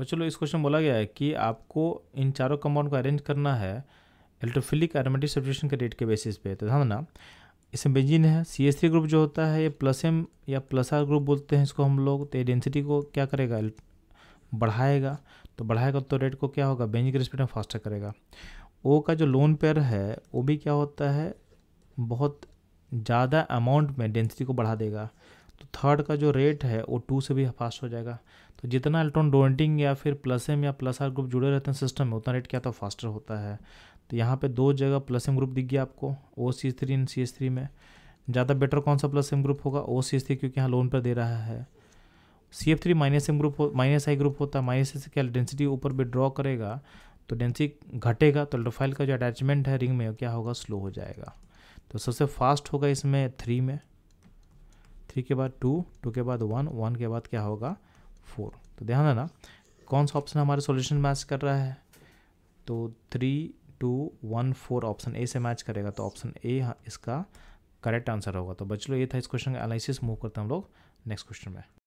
बच्चों इस क्वेश्चन बोला गया है कि आपको इन चारों कंपाउंड को अरेंज करना है इलेक्ट्रोफिलिक एरोमेटिक सब्सटीट्यूशन के रेट के बेसिस पे तो ध्यान ना इसमें बेंजीन है सी एस थ्री ग्रुप जो होता है ये प्लस एम या प्लस आर ग्रुप बोलते हैं इसको हम लोग तो ये डेंसिटी को क्या करेगा बढ़ाएगा तो बढ़ाएगा तो रेट को क्या होगा बेंजीन के रिस्पेक्ट में फास्टर करेगा ओ का जो लोन पेयर है वो भी क्या होता है बहुत ज़्यादा अमाउंट में डेंसिटी को बढ़ा देगा तो थर्ड का जो रेट है वो टू से भी फास्ट हो जाएगा तो जितना इलेक्ट्रॉन डोनेटिंग या फिर प्लस एम या प्लस आर ग्रुप जुड़े रहते हैं सिस्टम में उतना रेट क्या था फास्टर होता है तो यहाँ पे दो जगह प्लस एम ग्रुप दिख गया आपको ओ सी थ्री इन सी एस थ्री में ज़्यादा बेटर कौन सा प्लस एम ग्रुप होगा ओ सी एस थ्री क्योंकि यहाँ लोन पर दे रहा है C F three minus M group हो माइनस आई ग्रुप होता है माइनस से क्या डेंसिटी ऊपर भी ड्रॉ करेगा तो डेंसिटी घटेगा तो अल्ट्रोफाइल का जो अटैचमेंट है रिंग में क्या होगा स्लो हो जाएगा तो सबसे फास्ट होगा इसमें थ्री में थ्री के बाद टू टू के बाद वन वन के बाद क्या होगा फोर तो ध्यान देना कौन सा ऑप्शन हमारे सॉल्यूशन मैच कर रहा है तो three two one four option A से मैच करेगा तो ऑप्शन ए इसका करेक्ट आंसर होगा तो बच लो ये था इस क्वेश्चन का एनालिसिस मूव करते हैं हम लोग नेक्स्ट क्वेश्चन में